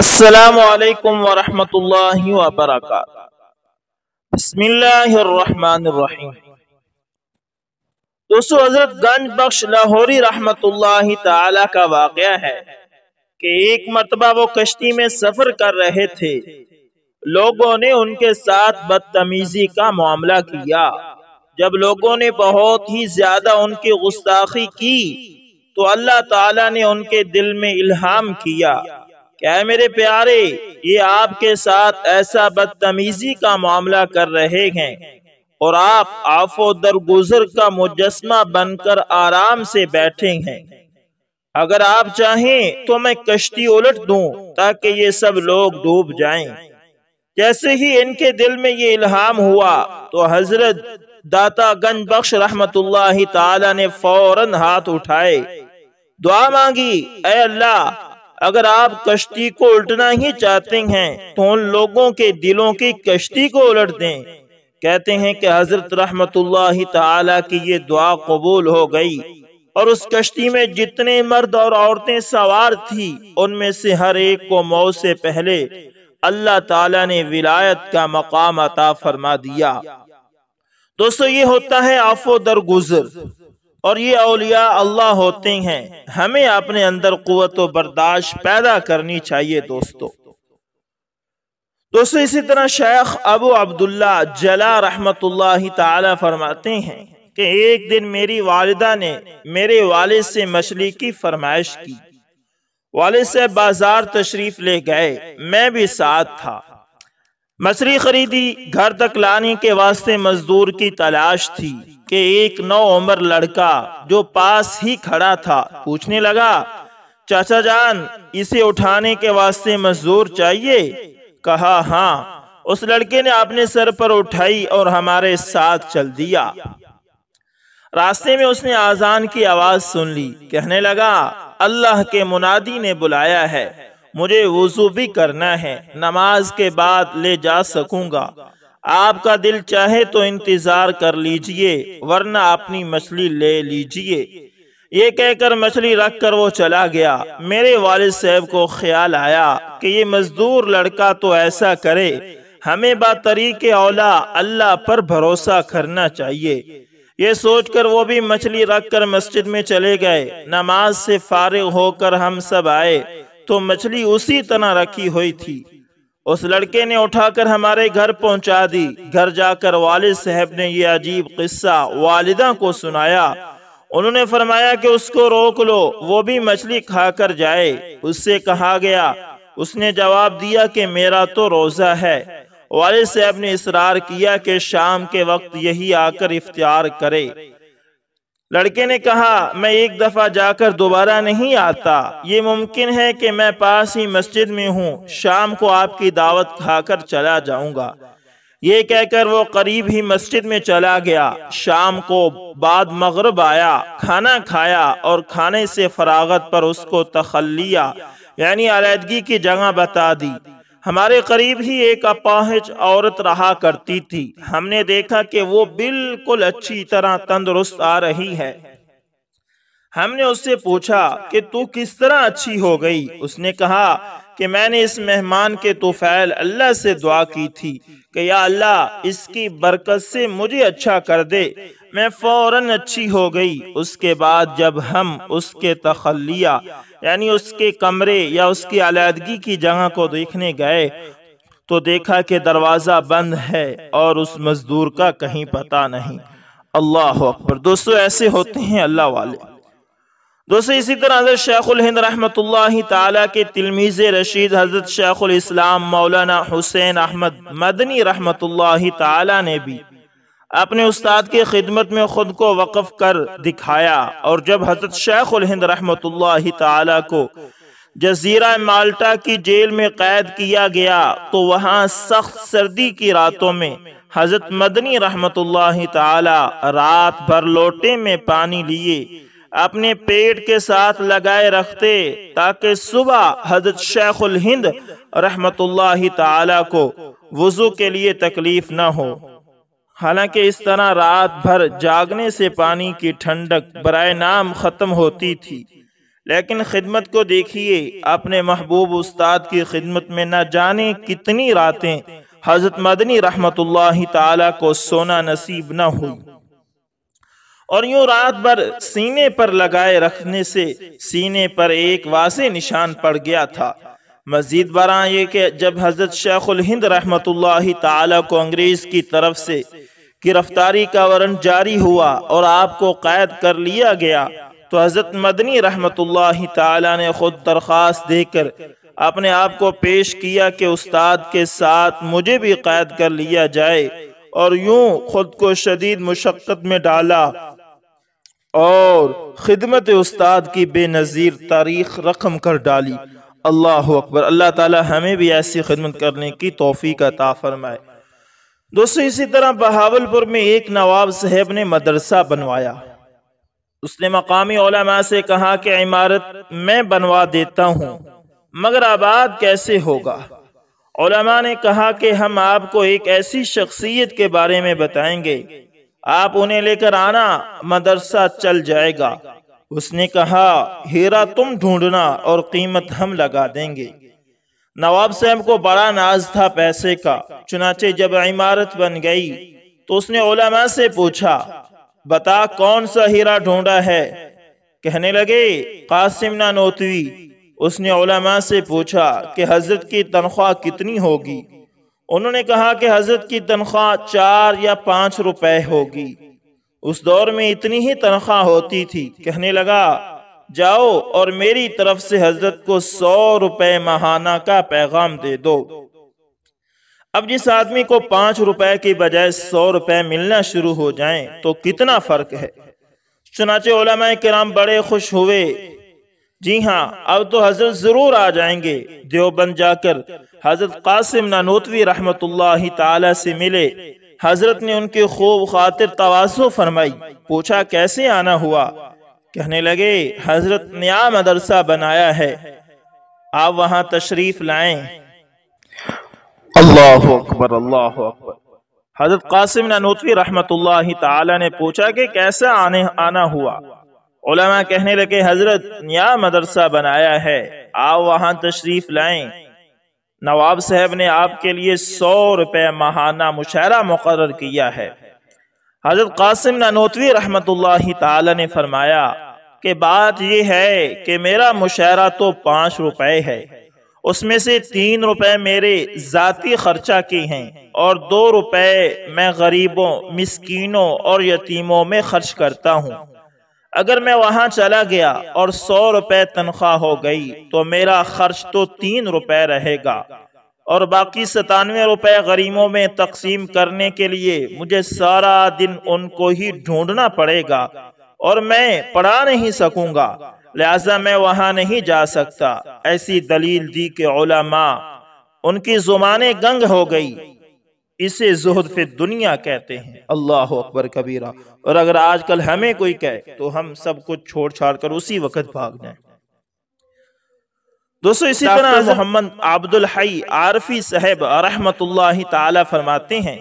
असलकम वरहमतुल्लाह वबरक दोस्तों हजरत गंज बख्श लाहौरी रहमतुल्लाह ताला का वाक़ है कि एक मरतबा वो कश्ती में सफर कर रहे थे लोगों ने उनके साथ बदतमीजी का मामला किया जब लोगों ने बहुत ही ज्यादा उनकी गुस्ताखी की तो अल्लाह ताला ने उनके दिल में इल्हाम किया क्या मेरे प्यारे ये आपके साथ ऐसा बदतमीजी का मामला कर रहे हैं और आप आफो दरगुजर का मुजस्मा बनकर आराम से बैठे हैं अगर आप चाहें तो मैं कश्ती उलट दूं ताकि ये सब लोग डूब जाएं। जैसे ही इनके दिल में ये इल्हाम हुआ तो हजरत दाता गंज बख्श रहमत ने फौरन हाथ उठाए दुआ मांगी अल्लाह अगर आप कश्ती को उलटना ही चाहते हैं तो उन लोगों के दिलों की कश्ती को उलट दें कहते हैं कि हजरत रहमत ताला की ये दुआ कबूल हो गई और उस कश्ती में जितने मर्द और औरतें सवार थी उनमें से हर एक को मौत से पहले अल्लाह ताला ने विलायत का मकाम अता फरमा दिया दोस्तों ये होता है आफो दरगुजर और ये अलिया अल्लाह होते हैं हमें अपने अंदर कुत बर्दाश्त पैदा करनी चाहिए दोस्तों दोस्तों इसी तरह शेख अबू अब्दुल्ला जला रहमत ताला फरमाते हैं कि एक दिन मेरी वालदा ने मेरे वाले से मछली की फरमाइश की वाले से बाजार तशरीफ ले गए मैं भी साथ था मसरी खरीदी घर तक लाने के वास्ते मजदूर की तलाश थी कि एक नौ उम्र लड़का जो पास ही खड़ा था पूछने लगा चाचा जान इसे उठाने के वास्ते मजदूर चाहिए कहा हाँ उस लड़के ने अपने सर पर उठाई और हमारे साथ चल दिया रास्ते में उसने आजान की आवाज सुन ली कहने लगा अल्लाह के मुनादी ने बुलाया है मुझे वजू भी करना है नमाज के बाद ले जा सकूंगा आपका दिल चाहे तो इंतजार कर लीजिए वरना अपनी मछली ले लीजिए ये कहकर मछली रख कर वो चला गया मेरे वालिद साहब को ख्याल आया कि ये मजदूर लड़का तो ऐसा करे हमें बातरीक औला अल्लाह पर भरोसा करना चाहिए ये सोचकर वो भी मछली रख कर मस्जिद में चले गए नमाज से फारिग होकर हम सब आए तो मछली उसी तरह रखी हुई थी उस लड़के ने उठाकर हमारे घर पहुंचा दी घर जाकर वालिद साहब ने यह अजीब किस्सा वालिदा को सुनाया उन्होंने फरमाया कि उसको रोक लो वो भी मछली खाकर जाए उससे कहा गया उसने जवाब दिया कि मेरा तो रोज़ा है वालिद साहब ने इसरार किया कि शाम के वक्त यही आकर इफ्तियार करे लड़के ने कहा मैं एक दफ़ा जाकर दोबारा नहीं आता ये मुमकिन है कि मैं पास ही मस्जिद में हूँ शाम को आपकी दावत खाकर चला जाऊंगा ये कहकर वो करीब ही मस्जिद में चला गया शाम को बाद मगरब आया खाना खाया और खाने से फरागत पर उसको तखलिया यानी आलदगी की जगह बता दी हमारे करीब ही एक अपाहिज औरत रहा करती थी हमने देखा कि वो बिल्कुल अच्छी तरह तंदुरुस्त आ रही है हमने उससे पूछा कि तू किस तरह अच्छी हो गई उसने कहा कि मैंने इस मेहमान के तुफैल अल्लाह से दुआ की थी कि या अल्लाह इसकी बरकत से मुझे अच्छा कर दे मैं फौरन अच्छी हो गई उसके बाद जब हम उसके तखलिया यानी उसके कमरे या उसकी अलीहदगी की जगह को देखने गए तो देखा कि दरवाज़ा बंद है और उस मज़दूर का कहीं पता नहीं अल्लाह अकबर दोस्तों ऐसे होते हैं अल्लाह वाले दोस्तों इसी तरह हजरत शेखुल हिंद रहमतुल्लाह ताला के तिलमीज़ रशीद हजरत शेखुल इस्लाम मौलाना हुसैन अहमद मदनी रहमतुल्लाह ताला ने भी अपने उस्ताद की खिदमत में खुद को वक़ कर दिखाया और जब हजरत शेख हिंद रहमत को जजीरा माल्टा की जेल में कैद किया गया तो वहाँ सख्त सर्दी की रातों में हजरत मदनी रहमत रात भर लोटे में पानी लिए अपने पेट के साथ लगाए रखते ताकि सुबह हजरत शेख हिंद रहमत को वज़ू के लिए तकलीफ न हो हालांकि इस तरह रात भर जागने से पानी की ठंडक बराए नाम ख़त्म होती थी लेकिन खिदमत को देखिए अपने महबूब उस्ताद की खिदमत में न जाने कितनी रातें हजरत मदनी रहमत ताला को सोना नसीब न हुई और यूं रात भर सीने पर लगाए रखने से सीने पर एक वासे निशान पड़ गया था मजीद बरा ये कि जब हज़रत शेखुल हिंद रहमत को अंग्रेज़ की तरफ से गिरफ्तारी का वरन जारी हुआ और आपको कैद कर लिया गया तो हज़रत मदनी रहमत ने खुद दरख्वास्त देकर अपने आप को पेश किया कि उस्ताद के साथ मुझे भी कैद कर लिया जाए और यूं खुद को शदीद मशक्क़त में डाला और खिदमत उस्ताद की बेनज़ीर तारीख रकम कर डाली अल्लाह अकबर अल्लाह ताला हमें भी ऐसी खिदमत करने की तोफ़ी का ताफ़रमाए दोस्तों इसी तरह बहावलपुर में एक नवाब साहेब ने मदरसा बनवाया उसने मकामी से कहा कि इमारत मैं बनवा देता हूँ मगर आबाद कैसे होगा ओलमा ने कहा कि हम आपको एक ऐसी शख्सियत के बारे में बताएंगे आप उन्हें लेकर आना मदरसा चल जाएगा उसने कहा हीरा तुम ढूंढना और कीमत हम लगा देंगे नवाब साहब को बड़ा नाज था पैसे का चुनाचे जब इमारत बन गई तो उसने ओलामा से पूछा बता कौन सा हीरा ढूंढा है कहने लगे कासिम नानोतवी उसने ओलामा से पूछा कि हजरत की तनख्वाह कितनी होगी उन्होंने कहा कि हजरत की तनख्वाह चार या पाँच रुपए होगी उस दौर में इतनी ही तनख्वाह होती थी कहने लगा जाओ और मेरी तरफ से हजरत को सौ रुपए महाना का पैगाम दे दो अब जिस आदमी को पांच रुपए के बजाय सौ रुपए मिलना शुरू हो जाएं तो कितना फर्क है चुनाचे ओलामा कराम बड़े खुश हुए जी हाँ अब तो हजरत जरूर आ जाएंगे देवबंद जाकर हजरत कासिम नानोतवी रहमतुल्लाह ताला से मिले हजरत ने उनके खूब खातिर तवासो फरमाई पूछा कैसे आना हुआ कहने लगे हजरत नया मदरसा बनाया है आप वहां तशरीफ लाए अल्लाह अकबर अल्लाह अकबर हजरत कासिम ननोतवी रहमत ताला ने पूछा कि कैसा आने आना हुआ उलमा कहने लगे हजरत नया मदरसा बनाया है आप वहां तशरीफ लाए नवाब साहब ने आपके लिए सौ रुपये माहाना मुशायरा मुकर किया है हजरत कासिम ननोतवी रहमत ने फरमाया कि बात यह है कि मेरा मुशायरा तो पाँच रुपये है उसमें से तीन रुपये मेरे ज़ाती खर्चा के हैं और दो रुपये मैं गरीबों मिसकीनों और यतीमों में खर्च करता हूँ अगर मैं वहां चला गया और सौ रुपए तनख्वाह हो गई तो मेरा खर्च तो तीन रुपए रहेगा और बाकी सतानवे रुपए गरीबों में तकसीम करने के लिए मुझे सारा दिन उनको ही ढूंढना पड़ेगा और मैं पढ़ा नहीं सकूंगा लिहाजा मैं वहां नहीं जा सकता ऐसी दलील दी के ओलमा उनकी जुबानें गंग हो गई इसे जहद फिर दुनिया कहते हैं अल्लाह अकबर कबीरा और अगर आजकल हमें कोई कहे तो हम सब कुछ छोड़ छाड़ कर उसी वक्त भाग जाए दोस्तों इसी तरह मोहम्मद अब्दुल हई आरफी साहेब रहमत ताला फरमाते हैं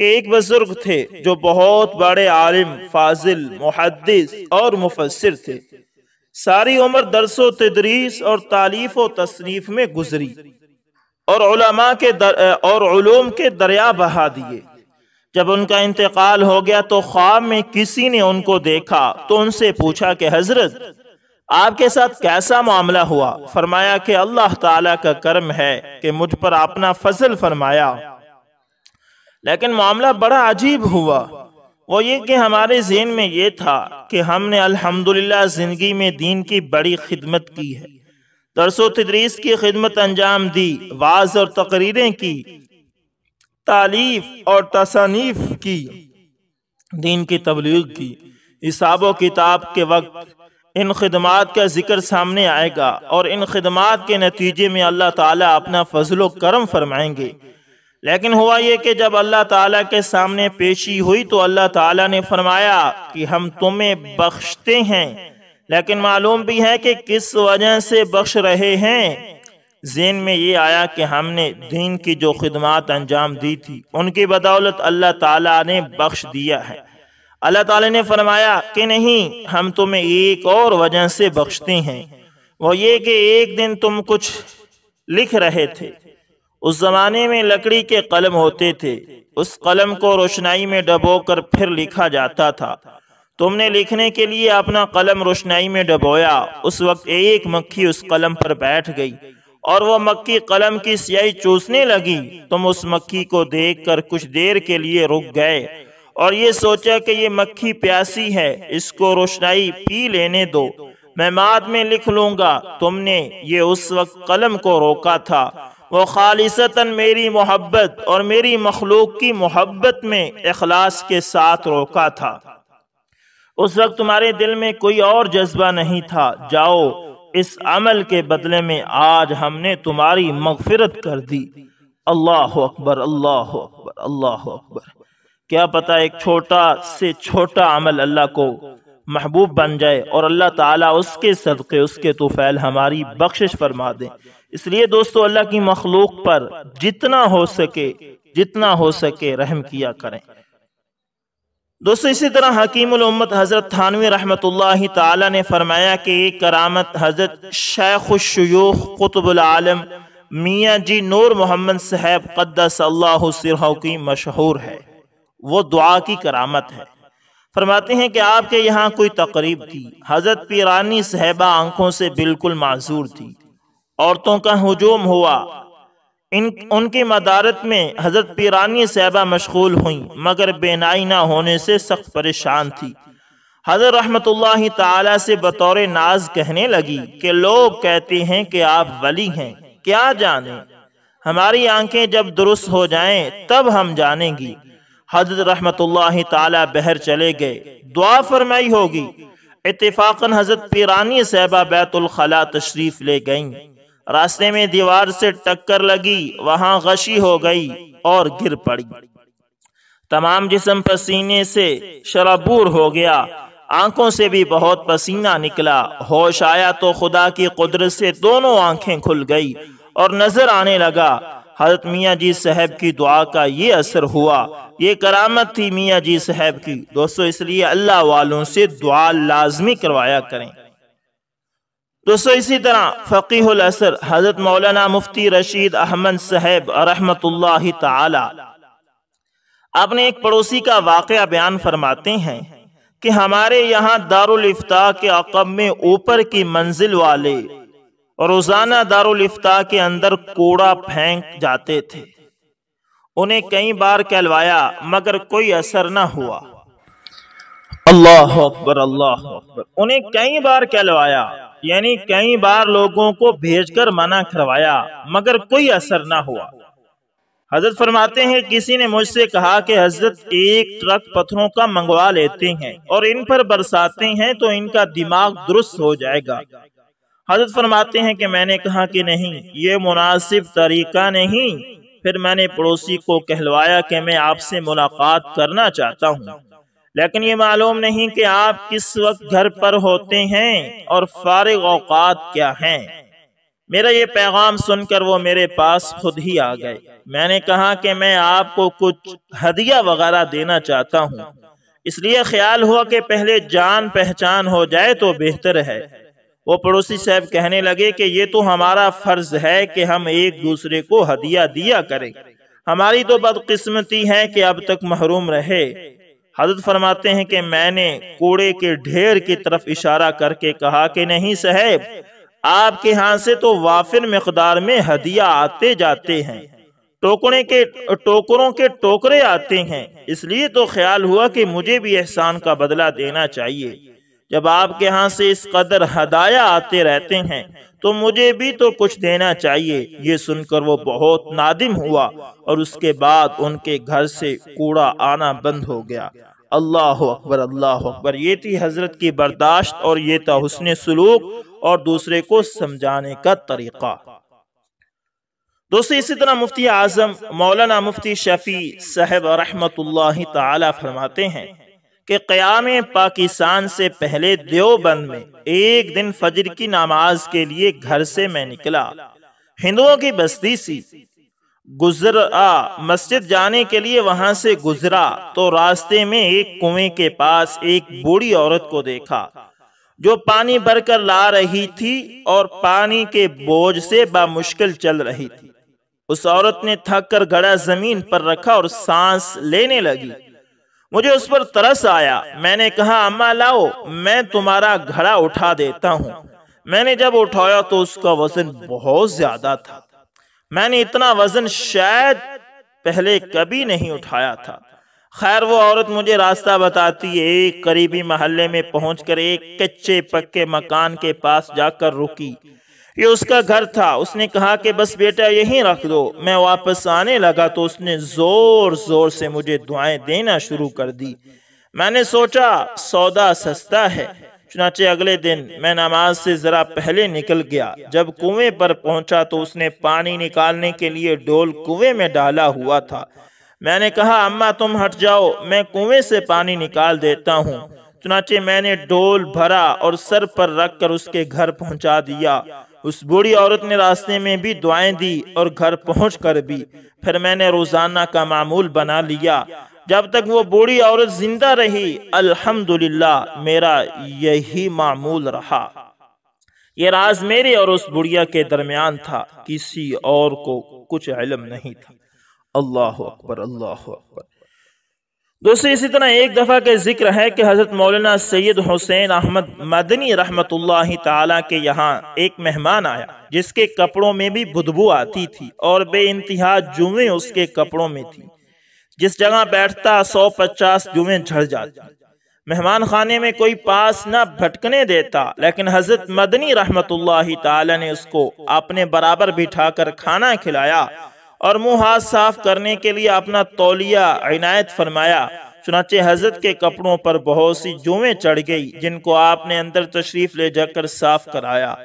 कि एक बुजुर्ग थे जो बहुत बड़े आलिम फाजिल मुहदस और मुफसर थे सारी उम्र दरसो तदरीस और तालीफ व तसनीफ में गुजरी और के दर, और के दरिया बहा दिए जब उनका इंतकाल हो गया तो ख्वाब में किसी ने उनको देखा तो उनसे पूछा कि हजरत आपके साथ कैसा मामला हुआ फरमाया कि अल्लाह ताला का कर्म है कि मुझ पर अपना फजल फरमाया लेकिन मामला बड़ा अजीब हुआ वो ये कि हमारे जेन में ये था कि हमने अल्हम्दुलिल्लाह ज़िंदगी में दीन की बड़ी खिदमत की है दरस तदरीस की खिदमत अंजाम दी वाज और तकरीरें की तालीफ और तसानीफ की दीन की तबलीग की हिसाब किताब के वक्त इन खदमात का जिक्र सामने आएगा और इन खदमात के नतीजे में अल्लाह ताला अपना फजलो करम फरमाएंगे लेकिन हुआ यह कि जब अल्लाह ताला के सामने पेशी हुई तो अल्लाह ताला ने फरमाया कि हम तुम्हें बख्शते हैं लेकिन मालूम भी है कि किस वजह से बख्श रहे हैं जेन में ये आया कि हमने दीन की जो खदमात अंजाम दी थी उनकी बदौलत अल्लाह ताला ने बख्श दिया है अल्लाह ताला ने फरमाया कि नहीं हम तुम्हें एक और वजह से बख्शते हैं वो ये कि एक दिन तुम कुछ लिख रहे थे उस ज़माने में लकड़ी के कलम होते थे उस कलम को रोशनाई में डबोकर फिर लिखा जाता था तुमने लिखने के लिए अपना कलम रोशनाई में डबोया उस वक्त एक मक्खी उस कलम पर बैठ गई और वह मक्खी कलम की स्याही चूसने लगी तुम उस मक्खी को देखकर कुछ देर के लिए रुक गए और ये सोचा कि ये मक्खी प्यासी है इसको रोशनाई पी लेने दो मैं बाद में लिख लूंगा तुमने ये उस वक्त कलम को रोका था वो खालिसता मेरी मोहब्बत और मेरी मखलूक की मोहब्बत में अखलास के साथ रोका था उस वक्त तुम्हारे दिल में कोई और जज्बा नहीं था जाओ इस अमल के बदले में आज हमने तुम्हारी मगफिरत कर दी अल्लाह अकबर अल्लाह अकबर अल्लाह अकबर क्या पता एक छोटा से छोटा अमल अल्लाह को महबूब बन जाए और अल्लाह ताला उसके सदक़े उसके तोफ़ैल हमारी बख्शिश फरमा दे इसलिए दोस्तों अल्लाह की मखलूक पर जितना हो सके जितना हो सके रहम किया करें दोस्तों इसी तरह उम्मत हज़रत थानवी रहमत ताला ने फरमाया कि करामत हज़रत शयूख कुतुबालम मियाँ जी नूर मोहम्मद साहब कद्दसल्ला की मशहूर है वो दुआ की करामत है फरमाते हैं कि आपके यहाँ कोई तकरीब थी हज़रत पीरानी साहबा आंखों से बिल्कुल माजूर थी औरतों का हजूम हुआ इन उनकी मदारत में हज़रत पीरानी साहबा मशगूल हुई मगर बेनाई ना होने से सख्त परेशान थी हज़रत रहमत ताला से बतौर नाज कहने लगी कि लोग कहते हैं कि आप वली हैं क्या जाने हमारी आंखें जब दुरुस्त हो जाएं तब हम जानेंगी हजरत रहमत ताला बहर चले गए दुआ फरमाई होगी इतफाक़न हज़रत पीरानी साहबा बैतुलखला तशरीफ़ ले गईं रास्ते में दीवार से टक्कर लगी वहां गशी हो गई और गिर पड़ी तमाम जिसम पसीने से शराबूर हो गया आंखों से भी बहुत पसीना निकला होश आया तो खुदा की कुदरत से दोनों आंखें खुल गई और नजर आने लगा हजरत मियाँ जी साहब की दुआ का ये असर हुआ ये करामत थी मियाँ जी साहब की दोस्तों इसलिए अल्लाह वालों से दुआ लाजमी करवाया करें दोस्तों इसी तरह फ़कीहुल असर हज़रत मौलाना मुफ्ती रशीद अहमद साहेब रहमत ताला अपने एक पड़ोसी का वाक़ बयान फरमाते हैं कि हमारे यहाँ दारुलफ्ता के अकब में ऊपर की मंजिल वाले रोज़ाना दारुलफ्ता के अंदर कूड़ा फेंक जाते थे उन्हें कई बार कहलवाया मगर कोई असर न हुआ अल्लाह अकबर अल्लाह अकबर उन्हें कई बार कहलवाया यानी कई बार लोगों को भेजकर मना करवाया मगर कोई असर ना हुआ हजरत फरमाते हैं किसी ने मुझसे कहा कि हजरत एक ट्रक पत्थरों का मंगवा लेते हैं और इन पर बरसाते हैं तो इनका दिमाग दुरुस्त हो जाएगा हजरत फरमाते हैं कि मैंने कहा कि नहीं ये मुनासिब तरीका नहीं फिर मैंने पड़ोसी को कहलवाया कि मैं आपसे मुलाकात करना चाहता हूँ लेकिन ये मालूम नहीं कि आप किस वक्त घर पर होते हैं और फारग अवकात क्या हैं मेरा ये पैगाम सुनकर वो मेरे पास खुद ही आ गए मैंने कहा कि मैं आपको कुछ हदिया वगैरह देना चाहता हूँ इसलिए ख्याल हुआ कि पहले जान पहचान हो जाए तो बेहतर है वो पड़ोसी साहब कहने लगे कि ये तो हमारा फर्ज है कि हम एक दूसरे को हदिया दिया करें हमारी तो बदकिस्मती है कि अब तक महरूम रहे हजरत फरमाते हैं कि मैंने कूड़े के ढेर की तरफ इशारा करके कहा कि नहीं साहेब आपके यहाँ से तो वाफिर मकदार में हदिया आते जाते हैं टोकरे के टोकरों के टोकरे आते हैं इसलिए तो ख्याल हुआ कि मुझे भी एहसान का बदला देना चाहिए जब आपके यहाँ से इस कदर हदाया आते रहते हैं तो मुझे भी तो कुछ देना चाहिए ये सुनकर वो बहुत नादिम हुआ और उसके बाद उनके घर से कूड़ा आना बंद हो गया अल्लाह अकबर अल्लाह अकबर ये थी हजरत की बर्दाश्त और ये था हुसन सलूक और दूसरे को समझाने का तरीका दोस्तों इसी तरह मुफ्ती आजम मौलाना मुफ्ती शफी साहब रहमत फरमाते हैं कि क्याम पाकिस्तान से पहले देवबंद में एक दिन फजर की नमाज के लिए घर से मैं निकला हिंदुओं की बस्ती सी गुजरा मस्जिद जाने के लिए वहां से गुजरा तो रास्ते में एक कुएं के पास एक बूढ़ी औरत को देखा जो पानी भरकर ला रही थी और पानी के बोझ से बामुश्किल चल रही थी उस औरत ने थक कर घड़ा जमीन पर रखा और सांस लेने लगी मुझे उस पर तरस आया मैंने कहा अम्मा लाओ मैं तुम्हारा घड़ा उठा देता हूँ मैंने जब उठाया तो उसका वजन बहुत ज्यादा था मैंने इतना वजन शायद पहले कभी नहीं उठाया था खैर वो औरत मुझे रास्ता बताती है एक करीबी मोहल्ले में पहुंचकर एक कच्चे पक्के मकान के पास जाकर रुकी ये उसका घर था उसने कहा कि बस बेटा यहीं रख दो मैं वापस आने लगा तो उसने ज़ोर ज़ोर से मुझे दुआएं देना शुरू कर दी मैंने सोचा सौदा सस्ता है चुनाचे अगले दिन मैं नमाज से ज़रा पहले निकल गया जब कुएं पर पहुंचा तो उसने पानी निकालने के लिए डोल कुएं में डाला हुआ था मैंने कहा अम्मा तुम हट जाओ मैं कुएं से पानी निकाल देता हूँ चुनाचे मैंने डोल भरा और सर पर रख कर उसके घर पहुंचा दिया उस बूढ़ी औरत ने रास्ते में भी दुआएं दी और घर पहुँच कर भी फिर मैंने रोज़ाना का मामूल बना लिया जब तक वो बूढ़ी औरत जिंदा रही अल्हम्दुलिल्लाह मेरा यही मामूल रहा ये राज मेरे और उस बुढ़िया के दरमियान था किसी और को कुछ इलम नहीं था अल्लाह अकबर अल्लाह अकबर दूसरी इसी तरह एक दफ़ा के जिक्र है कि हज़रत मौलाना सैयद हुसैन अहमद मदनी रहमत ताला के यहाँ एक मेहमान आया जिसके कपड़ों में भी बुदबू आती थी और बे इंतहा जुएँ उसके कपड़ों में थी जिस जगह बैठता सौ पचास जुएँ झड़ जाती मेहमान खाने में कोई पास न भटकने देता लेकिन हजरत मदनी रहमत ताला ने उसको अपने बराबर कर खाना खिलाया और मुंह हाथ साफ करने के लिए अपना तौलिया इनायत फरमाया चुनाचे हजरत के कपड़ों पर बहुत सी जुएं चढ़ गई जिनको आपने अंदर तशरीफ ले जाकर साफ कराया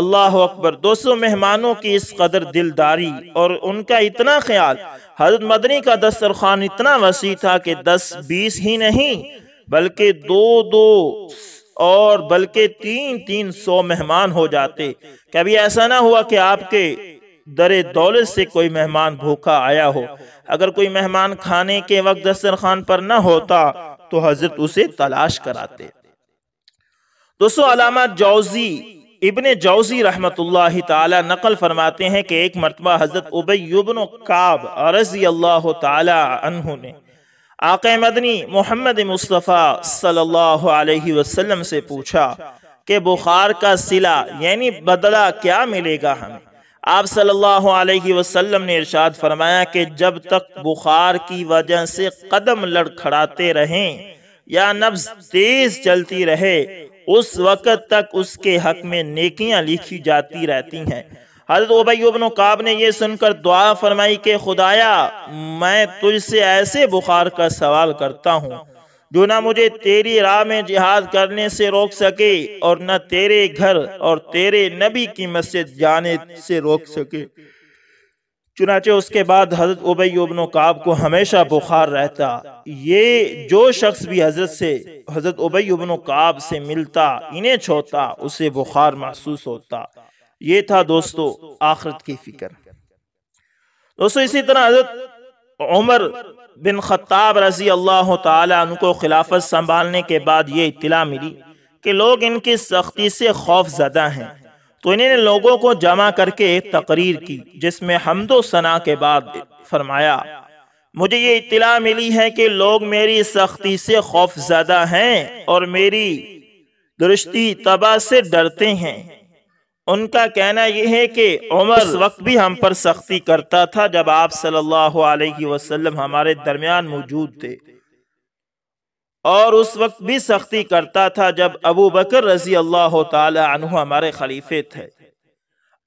अल्लाह अकबर दोस्तों मेहमानों की इस कदर दिलदारी और उनका इतना ख्याल हजरत मदनी का दस्तरखान इतना वसी था कि दस बीस ही नहीं बल्कि दो दो और बल्कि तीन तीन सौ मेहमान हो जाते कभी ऐसा ना हुआ कि आपके दर दौलत से कोई मेहमान भूखा आया हो अगर कोई मेहमान खाने के वक्त दस्तरखान पर न होता तो हजरत उसे तलाश कराते दोस्तों अलामा जौजी इबन जौजी रहमत नकल फरमाते हैं कि एक मरतबा हजरत उबैबन काब रजी अल्लाह तहु ने आक मदनी मोहम्मद मुस्तफ़ा सल्लल्लाहु अलैहि वसल्लम से पूछा कि बुखार का सिला यानी बदला क्या मिलेगा हमें आप सल्लल्लाहु अलैहि वसल्लम ने इरशाद फरमाया कि जब तक बुखार की वजह से कदम लड़खड़ाते रहें या नब्ज तेज चलती रहे उस वक़्त तक उसके हक में नेकियां लिखी जाती रहती हैं हजरत उबैबन काब ने यह सुनकर दुआ फरमाई कि खुदाया मैं तुझसे ऐसे बुखार का सवाल करता हूँ जो ना मुझे तेरी राह में जिहाद करने से रोक सके और न तेरे घर और तेरे नबी की मस्जिद जाने से रोक सके चुनाचे उसके बाद हजरत उबई उबन काब को हमेशा बुखार रहता ये जो शख्स भी हजरत से हजरत उबई उबन काब से मिलता इन्हें छोता उसे बुखार महसूस होता ये था दोस्तों आखरत की फिक्र दोस्तों इसी तरह हजरत उमर बिन खत्ताब रजी अल्लाह तन खिलाफत संभालने के बाद ये इतला मिली कि लोग इनकी सख्ती से खौफ ज़दा हैं तो इन्होंने लोगों को जमा करके एक तकरीर की जिसमें हमदो सना के बाद फरमाया मुझे ये इतला मिली है कि लोग मेरी सख्ती से खौफ ज्यादा हैं और मेरी दृष्टि तबाह से डरते हैं उनका कहना यह है कि उमर उस वक्त भी हम पर सख्ती करता था जब आप सल्लल्लाहु अलैहि वसल्लम हमारे दरमियान मौजूद थे और उस वक्त भी सख्ती करता था जब अबू बकर रजी अल्लाह तु हमारे खलीफे थे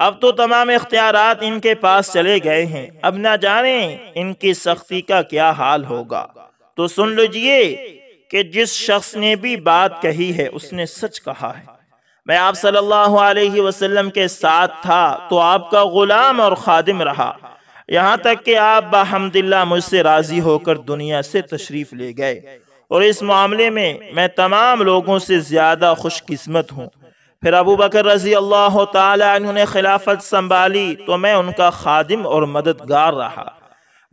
अब तो तमाम इख्तियार इनके पास चले गए हैं अब ना जाने इनकी सख्ती का क्या हाल होगा तो सुन लीजिए कि जिस शख्स ने भी बात कही है उसने सच कहा है मैं आप सल्लल्लाहु अलैहि वसल्लम के साथ था तो आपका गुलाम और खादिम रहा यहाँ तक कि आप बहमदिल्ला मुझसे राजी होकर दुनिया से तशरीफ़ ले गए और इस मामले में मैं तमाम लोगों से ज़्यादा खुशकस्मत हूँ फिर अबू बकर रजी अल्लाह तुने खिलाफत संभाली तो मैं उनका खादिम और मददगार रहा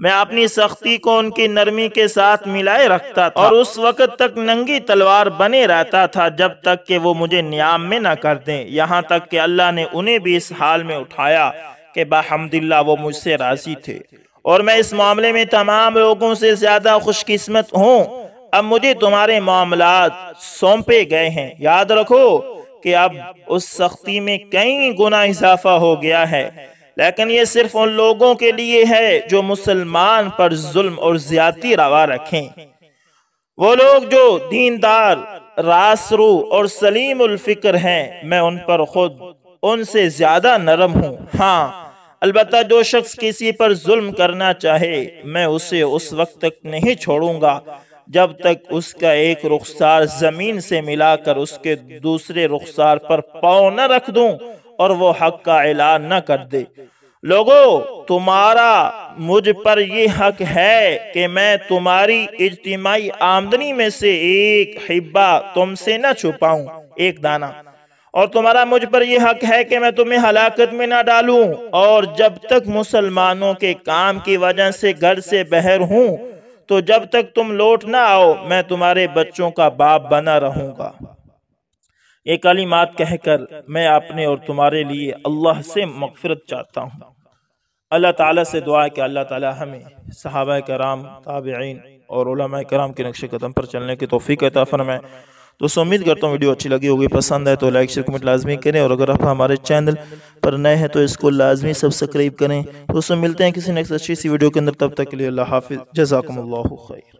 मैं अपनी सख्ती को उनकी नरमी के साथ मिलाए रखता था और उस वक्त तक नंगी तलवार बने रहता था जब तक कि वो मुझे नियाम में न कर दें यहाँ तक कि अल्लाह ने उन्हें भी इस हाल में उठाया कि बाहमदिल्ला वो मुझसे राजी थे और मैं इस मामले में तमाम लोगों से ज्यादा खुशकिस्मत हूँ अब मुझे तुम्हारे मामला सौंपे गए हैं याद रखो कि अब उस सख्ती में कई गुना इजाफा हो गया है लेकिन ये सिर्फ उन लोगों के लिए है जो मुसलमान पर जुल्म और ज्यादा रवा रखें वो लोग जो दीनदार रासरू और सलीम उल्फिक्र हैं मैं उन पर खुद उनसे ज्यादा नरम हूँ हाँ अलबत् जो शख्स किसी पर जुल्म करना चाहे मैं उसे उस वक्त तक नहीं छोड़ूंगा जब तक उसका एक रुखसार ज़मीन से मिलाकर उसके दूसरे रुखसार पर पाँव न रख दूं और वो हक का ऐलान न कर दे लोगों तुम्हारा मुझ पर ये हक है कि मैं तुम्हारी इज्तिमाही आमदनी में से एक हिब्बा तुमसे न छुपाऊं एक दाना और तुम्हारा मुझ पर यह हक है कि मैं तुम्हें हलाकत में ना डालूं और जब तक मुसलमानों के काम की वजह से घर से बहर हूं तो जब तक तुम लौट ना आओ मैं तुम्हारे बच्चों का बाप बना रहूंगा एक अली कालीमात कहकर मैं अपने और तुम्हारे लिए अल्लाह से मगफरत चाहता हूँ अल्लाह ताला से दुआ कि अल्लाह ताला हमें सहाबा कराम ताबेन और उलमा कराम के नक्श कदम पर चलने की तोफ़ी कहता फरमाए तो उम्मीद करता हूँ वीडियो अच्छी लगी होगी पसंद है तो लाइक शेयर कमेंट लाजमी करें और अगर आप हमारे चैनल पर नए हैं तो इसको लाजमी सब्सक्राइब करें दोस्तों मिलते हैं किसी नेक्स्ट अच्छी सी वीडियो के अंदर तब तक के लिए अल्लाह हाफिज़ जजाकम्ला खैर